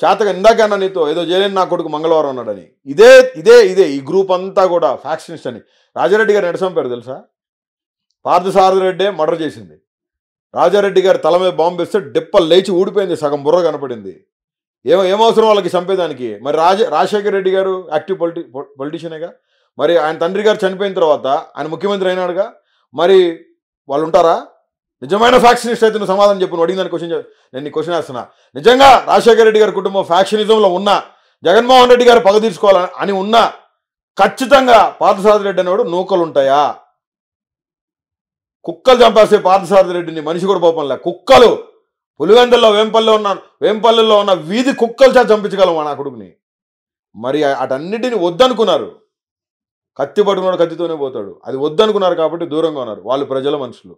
చేతగా ఇందాకన్నా నీతో ఏదో చేయలేని నా కొడుకు మంగళవారం అన్నాడని ఇదే ఇదే ఇదే ఈ గ్రూప్ అంతా కూడా ఫ్యాక్షనిస్ట్ అని రాజారెడ్డి గారు నడసంపారు తెలుసా పార్థసారథి రెడ్డే మర్డర్ చేసింది రాజారెడ్డి గారు తల మీద బాంబేస్తే డిప్పలు లేచి ఊడిపోయింది సగం బుర్ర కనపడింది ఏమో ఏమవసరం వాళ్ళకి చంపేదానికి మరి రాజ రాజశేఖర రెడ్డి గారు యాక్టివ్ పొలిటి పొలిటీషియనేగా మరి ఆయన తండ్రి గారు చనిపోయిన తర్వాత ఆయన ముఖ్యమంత్రి అయినాడుగా మరి వాళ్ళు ఉంటారా నిజమైన ఫ్యాక్షనిస్ట్ అయితే సమాధానం చెప్పు నువ్వు అడిగిన క్వశ్చన్ నేను నీ క్వశ్చన్ వేస్తున్నా నిజంగా రాజశేఖర రెడ్డి గారి కుటుంబం ఫ్యాక్షనిజంలో ఉన్నా జగన్మోహన్ రెడ్డి గారు పగ తీర్చుకోవాలని అని ఉన్నా ఖచ్చితంగా పార్థసారథి రెడ్డి అనేవాడు నూకలు ఉంటాయా కుక్కలు చంపేస్తే పార్థసారథి రెడ్డిని మనిషి కూడా పోపంలే కుక్కలు పులివెందుల్లో వేంపల్లిలో ఉన్న వేంపల్లిలో ఉన్న వీధి కుక్కలు చా చంపించగలం నా కొడుకుని మరి అటన్నిటిని వద్దనుకున్నారు కత్తి పట్టుకున్నాడు కత్తితోనే పోతాడు అది వద్దనుకున్నారు కాబట్టి దూరంగా ఉన్నారు వాళ్ళు ప్రజల మనుషులు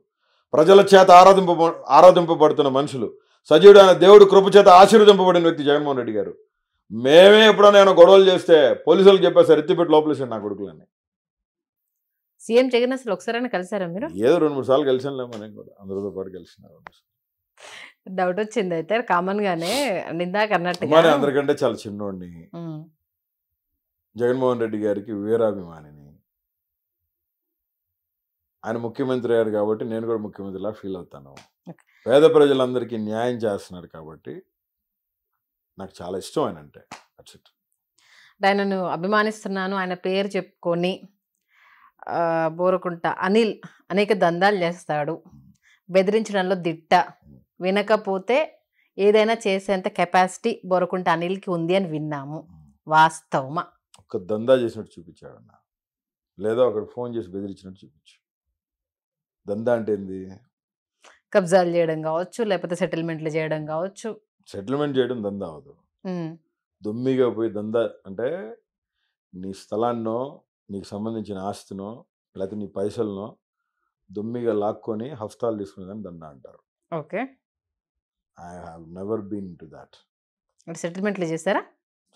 ప్రజల చేత ఆరాధింప ఆరాధింపబడుతున్న మనుషులు సజీవుడు ఆయన దేవుడు కృప చేత ఆశీర్వదింపబడిన వ్యక్తి జగన్మోహన్ రెడ్డి గారు మేమే ఎప్పుడైనా ఏమైనా గొడవలు చేస్తే పోలీసులకు చెప్పేసి ఎత్తిపెట్టి లోపలేసాడు నా కొడుకులని సీఎం జగన్ అసలు ఒకసారైనా కలిసారా మీరు ఏదో రెండు మూడు సార్లు కలిసాను లేమని కూడా అందరితో పాటు కలిసిన డౌట్ వచ్చింది అయితే కామన్ గానే నిందాక అన్నట్టుగా మరి అందరికంటే చాలా చిన్నోడిని జగన్మోహన్ రెడ్డి గారికి వీరాభిమానిని ఆయన ముఖ్యమంత్రి అయ్యారు కాబట్టి నేను కూడా ముఖ్యమంత్రిలా ఫీల్ అవుతాను పేద ప్రజలందరికీ న్యాయం చేస్తున్నారు కాబట్టి నాకు చాలా ఇష్టం ఆయన అంటే ఆయనను అభిమానిస్తున్నాను ఆయన పేరు చెప్పుకొని బోరుకుంట అనిల్ అనేక దందాలు చేస్తాడు బెదిరించడంలో దిట్ట వినకపోతే ఏదైనా చేసేంత కెపాసిటీ బొరకుంట అనిల్కి ఉంది అని విన్నాము వాస్తవమా ఒక దందా చేసినట్టు చూపించాడు అన్న లేదా ఒకడు ఫోన్ చేసి బెదిరించినట్టు చూపించు దందా అంటే ఏంది కబ్జాలు చేయడం కావచ్చు లేకపోతే సెటిల్మెంట్లు చేయడం కావచ్చు సెటిల్మెంట్ చేయడం దందా అవదు దొమ్మిగా పోయి దందా అంటే నీ స్థలాన్నో నీకు సంబంధించిన ఆస్తినో లేకపోతే నీ పైసలను దొమ్మిగా లాక్కొని హస్తాలు తీసుకునేదాన్ని దందా అంటారు okay I have never been to that అంటే సెటిల్మెంట్లు చేశారా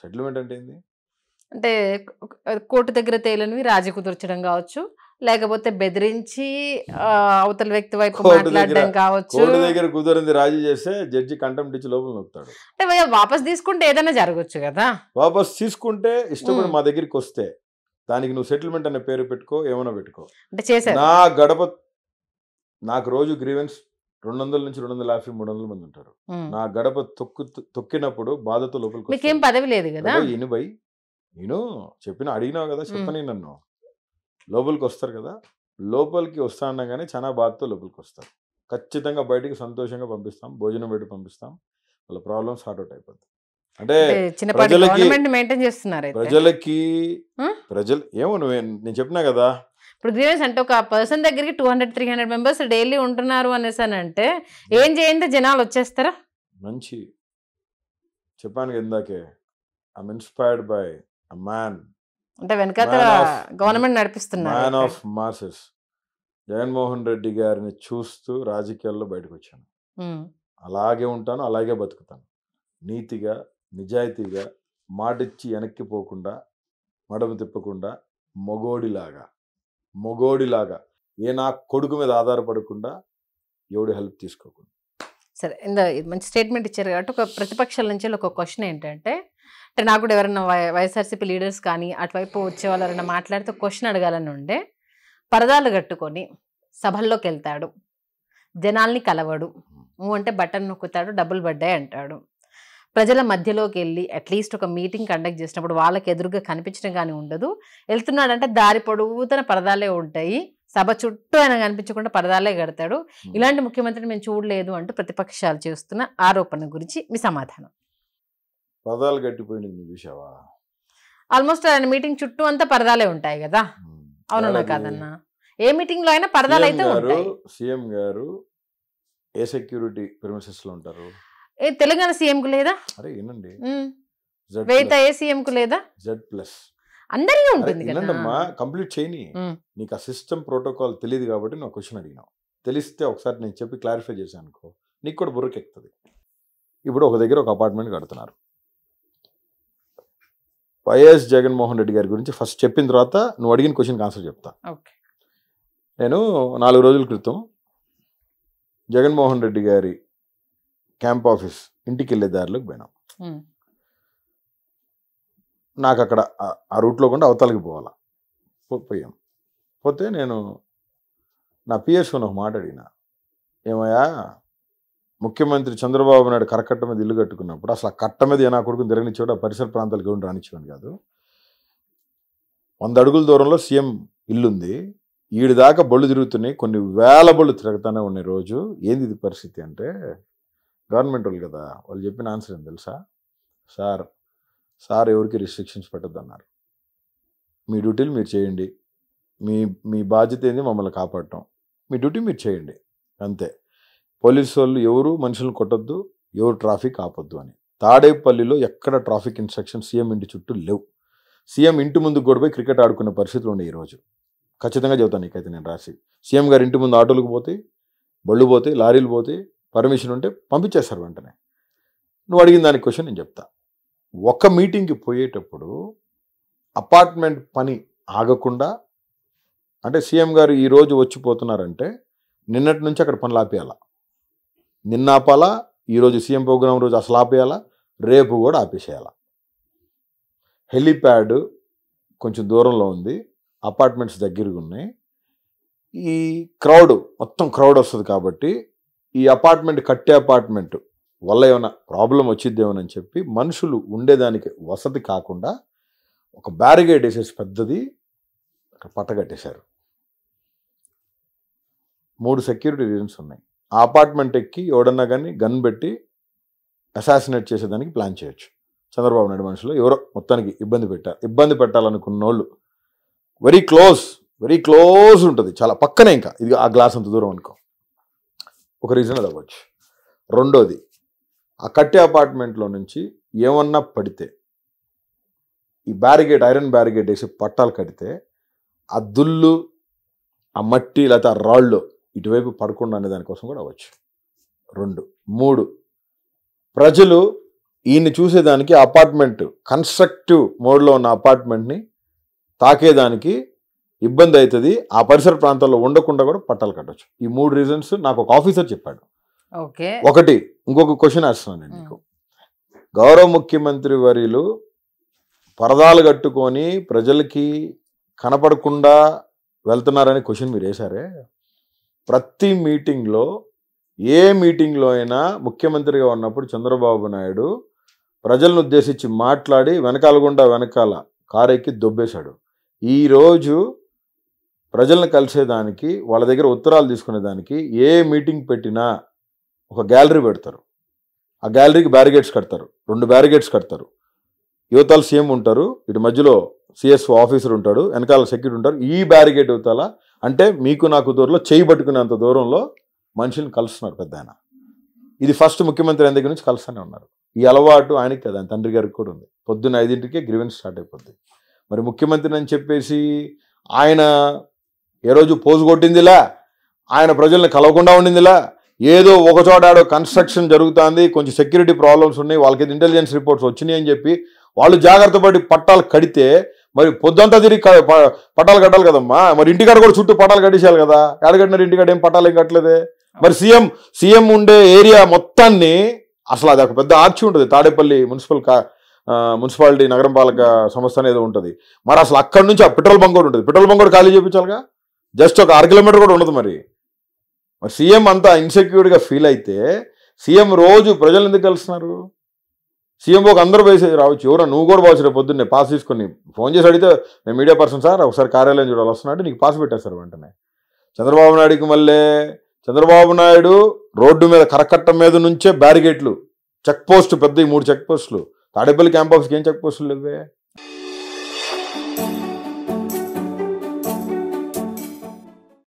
సెటిల్మెంట్ అంటే ఏంది అంటే కోర్టు దగ్గర తేలనివి రాజీ కుదర్చడం కావచ్చు లేకపోతే బెదిరించి అవతల వ్యక్తి వైపు మాట్లాడడం కావచ్చు కోర్టు దగ్గర కుదరింది రాజీ చేస్తే జడ్జి కంటం ఇచ్చి లోపల నొక్కుతాడు అంటే వాపస్ తీసుకుంటే ఏదైనా జరగచ్చు కదా వాపస్ తీసుకుంటే ఇష్టమైన మా దగ్గరికి వస్తే దానికి నువ్వు సెటిల్మెంట్ అనే పేరు పెట్టుకో ఏమైనా పెట్టుకో అంటే చేసా నా గడప నాకు రోజు గ్రీవెన్స్ రెండు వందల నుంచి రెండు వందల యాభై మూడు వందల మంది ఉంటారు నా గడప తొక్కు తొక్కినప్పుడు బాధతో లోపలికి మీకేం పదవి లేదు కదా నేను చెప్పిన అడిగినావు కదా చెప్పని నన్ను లోపలికి వస్తారు కదా లోపలికి వస్తా కానీ చాలా బాధతో లోపలికి వస్తారు ఖచ్చితంగా బయటికి సంతోషంగా పంపిస్తాం భోజనం పెట్టి పంపిస్తాం వాళ్ళ ప్రాబ్లమ్ సార్ట్ అవుట్ అయిపోద్ది అంటే ప్రజలకి ప్రజలకి ప్రజలు ఏమో నువ్వు నేను చెప్పినా కదా ఇప్పుడు గ్రీవెన్స్ అంటే ఒక పర్సన్ దగ్గరికి two hundred three hundred members daily ఉంటున్నారు అనేసి అని అంటే ఏం చేయండి జనాలు వచ్చేస్తారా మంచి చెప్పాను ఇందాకే ఐమ్ ఇన్స్పైర్డ్ బై మ్యాన్ అంటే వెనకాతల గవర్నమెంట్ నడిపిస్తున్నారు ఆఫ్ జగన్మోహన్ రెడ్డి గారిని చూస్తూ రాజకీయాల్లో బయటకు వచ్చాను అలాగే ఉంటాను అలాగే బతుకుతాను నీతిగా నిజాయితీగా మాటిచ్చి వెనక్కి పోకుండా మడమ తిప్పకుండా మగోడిలాగా మొగోడిలాగా ఏ నా కొడుకు మీద ఆధారపడకుండా ఎవడు హెల్ప్ తీసుకోకుండా సరే ఇందా మంచి స్టేట్మెంట్ ఇచ్చారు కాబట్టి ఒక ప్రతిపక్షాల నుంచి ఒక క్వశ్చన్ ఏంటంటే అంటే నాకు కూడా ఎవరైనా వైఎస్ఆర్సీపీ లీడర్స్ కానీ అటువైపు వచ్చేవాళ్ళు ఎవరైనా మాట్లాడితే క్వశ్చన్ అడగాలని ఉండే పరదాలు కట్టుకొని సభల్లోకి వెళ్తాడు జనాల్ని కలవడు అంటే బటన్ నొక్కుతాడు డబ్బులు పడ్డాయి అంటాడు ప్రజల మధ్యలోకి వెళ్ళి అట్లీస్ట్ ఒక మీటింగ్ కండక్ట్ చేసినప్పుడు వాళ్ళకి ఎదురుగా కనిపించడం కానీ ఉండదు వెళ్తున్నాడంటే దారి పొడుగుతన పరదాలే ఉంటాయి సభ చుట్టూ ఆయన కనిపించకుండా పరదాలే కడతాడు ఇలాంటి ముఖ్యమంత్రిని మేము చూడలేదు అంటూ ప్రతిపక్షాలు చేస్తున్న ఆరోపణ గురించి మీ సమాధానం పరదాలు గట్టిపోయింది చూసావా ఆల్మోస్ట్ ఆయన మీటింగ్ చుట్టూ అంతా పరదాలే ఉంటాయి కదా అవునన్నా కాదన్నా ఏ మీటింగ్ లో అయినా పరదాలు అయితే ఉంటాయి సీఎం గారు ఏ సెక్యూరిటీ ప్రిమిసెస్ లో ఉంటారు ఏ తెలంగాణ సీఎం కు లేదా అరే ఏనండి వేత ఏ సీఎం కు లేదా జెడ్ ప్లస్ అందరికీ ఉంటుంది కదమ్మా కంప్లీట్ చేయని నీకు ఆ సిస్టమ్ ప్రోటోకాల్ తెలియదు కాబట్టి నువ్వు క్వశ్చన్ అడిగినావు తెలిస్తే ఒకసారి నేను చెప్పి క్లారిఫై చేశాను అనుకో నీకు కూడా బుర్రకెక్కుతుంది ఇప్పుడు ఒక దగ్గర ఒక అపార్ట్మెంట్ కడుతున్నారు వైఎస్ జగన్మోహన్ రెడ్డి గారి గురించి ఫస్ట్ చెప్పిన తర్వాత నువ్వు అడిగిన క్వశ్చన్కి ఆన్సర్ చెప్తా నేను నాలుగు రోజుల క్రితం జగన్మోహన్ రెడ్డి గారి క్యాంప్ ఆఫీస్ ఇంటికి వెళ్ళే దారిలోకి పోయినాం నాకు అక్కడ ఆ రూట్లో కూడా అవతలకి పోవాలా పోయాం పోతే నేను నా పిఎస్ఓని ఒక మాట అడిగిన ఏమయ్యా ముఖ్యమంత్రి చంద్రబాబు నాయుడు కరకట్ట మీద ఇల్లు కట్టుకున్నప్పుడు అసలు ఆ కట్ట మీద ఏనా కొడుకుని తిరగనిచ్చాడు ఆ పరిసర ప్రాంతాలకు ఏమి రానిచ్చేవాడు కాదు వంద అడుగుల దూరంలో సీఎం ఇల్లుంది ఈడి దాకా బళ్ళు తిరుగుతున్నాయి కొన్ని వేల బళ్ళు తిరుగుతూనే ఉన్నాయి రోజు ఏంది ఇది పరిస్థితి అంటే గవర్నమెంట్ వాళ్ళు కదా వాళ్ళు చెప్పిన ఆన్సర్ ఏం తెలుసా సార్ సార్ ఎవరికి రిస్ట్రిక్షన్స్ పెట్టద్దన్నారు మీ డ్యూటీలు మీరు చేయండి మీ మీ బాధ్యత ఏంది మమ్మల్ని కాపాడటం మీ డ్యూటీ మీరు చేయండి అంతే పోలీసు వాళ్ళు ఎవరు మనుషులను కొట్టద్దు ఎవరు ట్రాఫిక్ ఆపొద్దు అని తాడేపల్లిలో ఎక్కడ ట్రాఫిక్ ఇన్స్ట్రక్షన్ సీఎం ఇంటి చుట్టూ లేవు సీఎం ఇంటి ముందు కూడా పోయి క్రికెట్ ఆడుకునే పరిస్థితులు ఉన్నాయి ఈరోజు ఖచ్చితంగా చెబుతాను నీకైతే నేను రాసి సీఎం గారు ఇంటి ముందు ఆటోలకు పోతే బళ్ళు పోతే లారీలు పోతాయి పర్మిషన్ ఉంటే పంపించేస్తారు వెంటనే నువ్వు అడిగిన దాని క్వశ్చన్ నేను చెప్తా ఒక మీటింగ్కి పోయేటప్పుడు అపార్ట్మెంట్ పని ఆగకుండా అంటే సీఎం గారు ఈరోజు వచ్చిపోతున్నారంటే నిన్నటి నుంచి అక్కడ పనులు ఆపేయాలా నిన్న ఆపాలా ఈరోజు సీఎం ప్రోగ్రాం రోజు అసలు ఆపేయాలా రేపు కూడా ఆపేసేయాలా హెలిప్యాడ్ కొంచెం దూరంలో ఉంది అపార్ట్మెంట్స్ దగ్గరగా ఉన్నాయి ఈ క్రౌడ్ మొత్తం క్రౌడ్ వస్తుంది కాబట్టి ఈ అపార్ట్మెంట్ కట్టే అపార్ట్మెంట్ వల్ల ఏమైనా ప్రాబ్లం వచ్చిద్దేమోనని చెప్పి మనుషులు ఉండేదానికి వసతి కాకుండా ఒక బ్యారిగేడ్ వేసేసి పెద్దది పట్ట పట్టగట్టేశారు మూడు సెక్యూరిటీ రీజన్స్ ఉన్నాయి ఆ అపార్ట్మెంట్ ఎక్కి ఎవడన్నా కానీ గన్ పెట్టి అసాసినేట్ చేసేదానికి ప్లాన్ చేయొచ్చు చంద్రబాబు నాయుడు మనుషులు ఎవరో మొత్తానికి ఇబ్బంది పెట్టారు ఇబ్బంది పెట్టాలనుకున్న వాళ్ళు వెరీ క్లోజ్ వెరీ క్లోజ్ ఉంటుంది చాలా పక్కనే ఇంకా ఇది ఆ గ్లాస్ అంత దూరం అనుకో ఒక రీజన్ అది అవ్వచ్చు రెండోది ఆ కట్టే అపార్ట్మెంట్లో నుంచి ఏమన్నా పడితే ఈ బ్యారిగేట్ ఐరన్ బ్యారిగేట్ వేసి పట్టాలు కడితే ఆ దుళ్ళు ఆ మట్టి లేకపోతే ఆ రాళ్ళు ఇటువైపు పడకుండా అనే దానికోసం కూడా అవ్వచ్చు రెండు మూడు ప్రజలు ఈయన్ని చూసేదానికి అపార్ట్మెంట్ కన్స్ట్రక్టివ్ మోడ్లో ఉన్న అపార్ట్మెంట్ని తాకేదానికి ఇబ్బంది అవుతుంది ఆ పరిసర ప్రాంతాల్లో ఉండకుండా కూడా పట్టాలు కట్టచ్చు ఈ మూడు రీజన్స్ నాకు ఒక ఆఫీసర్ చెప్పాడు ఒకటి ఇంకొక క్వశ్చన్ వేస్తున్నాను నేను మీకు గౌరవ ముఖ్యమంత్రి వర్యులు పరదాలు కట్టుకొని ప్రజలకి కనపడకుండా వెళ్తున్నారనే క్వశ్చన్ మీరు వేశారే ప్రతి మీటింగ్లో ఏ మీటింగ్లో అయినా ముఖ్యమంత్రిగా ఉన్నప్పుడు చంద్రబాబు నాయుడు ప్రజలను ఉద్దేశించి మాట్లాడి వెనకాలగుండా వెనకాల కారెక్కి దొబ్బేశాడు ఈరోజు ప్రజలను కలిసేదానికి వాళ్ళ దగ్గర ఉత్తరాలు తీసుకునేదానికి ఏ మీటింగ్ పెట్టినా ఒక గ్యాలరీ పెడతారు ఆ గ్యాలరీకి బ్యారిగేట్స్ కడతారు రెండు బ్యారిగేట్స్ కడతారు యువతలు సీఎం ఉంటారు ఇటు మధ్యలో సిఎస్ఓ ఆఫీసర్ ఉంటాడు వెనకాల సెక్యూరిటీ ఉంటారు ఈ బ్యారిగేట్ యువతల అంటే మీకు నాకు దూరంలో చేయి పట్టుకునేంత దూరంలో మనుషుల్ని కలుస్తున్నారు పెద్ద ఇది ఫస్ట్ ముఖ్యమంత్రి ఆయన దగ్గర నుంచి కలుస్తూనే ఉన్నారు ఈ అలవాటు ఆయనకి కదా తండ్రి గారికి కూడా ఉంది పొద్దున్న ఐదింటికే గ్రీవెన్స్ స్టార్ట్ అయిపోద్ది మరి ముఖ్యమంత్రి అని చెప్పేసి ఆయన ఏ రోజు పోజు కొట్టిందిలా ఆయన ప్రజల్ని కలవకుండా ఉండిందిలా ఏదో ఒకచోట ఆడో కన్స్ట్రక్షన్ జరుగుతుంది కొంచెం సెక్యూరిటీ ప్రాబ్లమ్స్ ఉన్నాయి వాళ్ళకి ఇంటెలిజెన్స్ రిపోర్ట్స్ వచ్చినాయి అని చెప్పి వాళ్ళు జాగ్రత్త పడి పట్టాలు కడితే మరి పొద్దుంతా తిరిగి పట్టాలు కట్టాలి కదమ్మా మరి ఇంటికాడ కూడా చుట్టూ పట్టాలు కట్టేసేయాలి కదా ఎక్కడ కట్టినారు ఇంటికాడ ఏం పట్టాలు ఏం కట్టలేదే మరి సీఎం సీఎం ఉండే ఏరియా మొత్తాన్ని అసలు అది ఒక పెద్ద ఆర్చి ఉంటుంది తాడేపల్లి మున్సిపల్ కా మున్సిపాలిటీ నగరం పాలక సంస్థ అనేది ఉంటుంది మరి అసలు అక్కడి నుంచి ఆ పెట్రోల్ బంక్ కూడా ఉంటుంది పెట్రోల్ బంక్ కూడా ఖాళీ చేయించాలిగా జస్ట్ ఒక అర కిలోమీటర్ కూడా ఉండదు మరి మరి సీఎం అంతా ఇన్సెక్యూర్డ్గా ఫీల్ అయితే సీఎం రోజు ప్రజలు ఎందుకు కలుస్తున్నారు సీఎం ఒక అందరూ పోయి రావచ్చు ఎవరో నువ్వు కూడా పోవచ్చు రేపు పొద్దున్నే పాస్ తీసుకొని ఫోన్ చేసి అడిగితే నేను మీడియా పర్సన్ సార్ ఒకసారి కార్యాలయం చూడాలి వస్తున్నాడు నీకు పాస్ పెట్టేస్తారు వెంటనే చంద్రబాబు నాయుడుకి మళ్ళీ చంద్రబాబు నాయుడు రోడ్డు మీద కరకట్ట మీద నుంచే బ్యారిగేట్లు చెక్ పోస్ట్ పెద్ద మూడు చెక్ పోస్టులు తాడేపల్లి క్యాంప్ ఆఫీస్కి ఏం చెక్ పోస్టులు ఇవ్వే